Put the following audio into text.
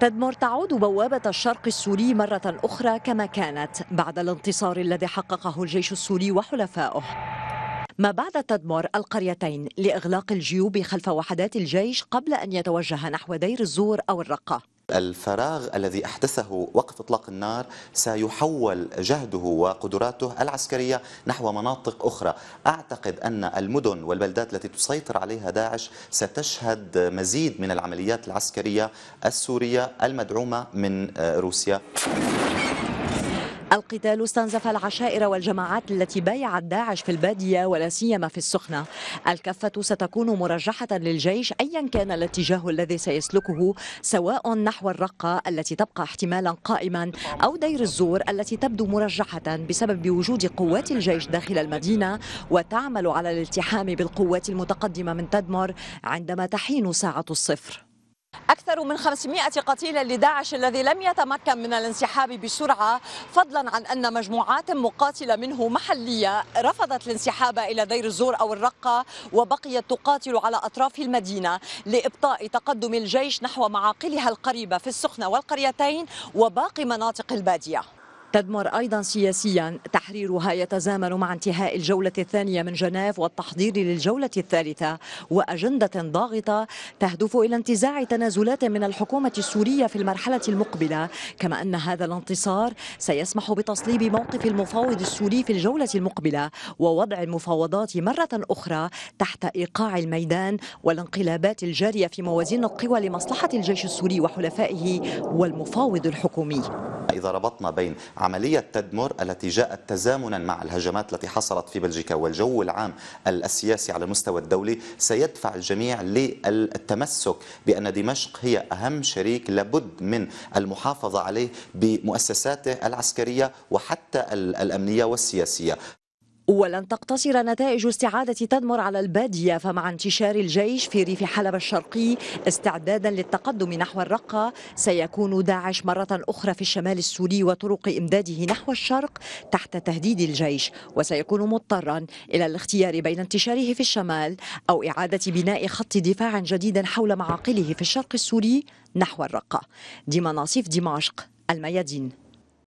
تدمر تعود بوابة الشرق السوري مرة أخرى كما كانت بعد الانتصار الذي حققه الجيش السوري وحلفائه ما بعد تدمر القريتين لإغلاق الجيوب خلف وحدات الجيش قبل أن يتوجه نحو دير الزور أو الرقة الفراغ الذي أحدثه وقف إطلاق النار سيحول جهده وقدراته العسكرية نحو مناطق أخرى أعتقد أن المدن والبلدات التي تسيطر عليها داعش ستشهد مزيد من العمليات العسكرية السورية المدعومة من آه، روسيا القتال استنزف العشائر والجماعات التي بايعت داعش في البادية ولا سيما في السخنة الكفة ستكون مرجحة للجيش أيا كان الاتجاه الذي سيسلكه سواء نحو الرقة التي تبقى احتمالا قائما أو دير الزور التي تبدو مرجحة بسبب وجود قوات الجيش داخل المدينة وتعمل على الالتحام بالقوات المتقدمة من تدمر عندما تحين ساعة الصفر أكثر من 500 قتيل لداعش الذي لم يتمكن من الانسحاب بسرعة فضلا عن أن مجموعات مقاتلة منه محلية رفضت الانسحاب إلى دير الزور أو الرقة وبقيت تقاتل على أطراف المدينة لإبطاء تقدم الجيش نحو معاقلها القريبة في السخنة والقريتين وباقي مناطق البادية تدمر أيضا سياسيا تحريرها يتزامن مع انتهاء الجولة الثانية من جنيف والتحضير للجولة الثالثة وأجندة ضاغطة تهدف إلى انتزاع تنازلات من الحكومة السورية في المرحلة المقبلة كما أن هذا الانتصار سيسمح بتصليب موقف المفاوض السوري في الجولة المقبلة ووضع المفاوضات مرة أخرى تحت إيقاع الميدان والانقلابات الجارية في موازين القوى لمصلحة الجيش السوري وحلفائه والمفاوض الحكومي إذا ربطنا بين عملية تدمر التي جاءت تزامنا مع الهجمات التي حصلت في بلجيكا والجو العام السياسي على المستوى الدولي سيدفع الجميع للتمسك بأن دمشق هي أهم شريك لابد من المحافظة عليه بمؤسساته العسكرية وحتى الأمنية والسياسية ولن تقتصر نتائج استعادة تدمر على البادية فمع انتشار الجيش في ريف حلب الشرقي استعدادا للتقدم نحو الرقة سيكون داعش مرة أخرى في الشمال السوري وطرق إمداده نحو الشرق تحت تهديد الجيش وسيكون مضطرا إلى الاختيار بين انتشاره في الشمال أو إعادة بناء خط دفاع جديد حول معاقله في الشرق السوري نحو الرقة دي ناصيف دمشق الميادين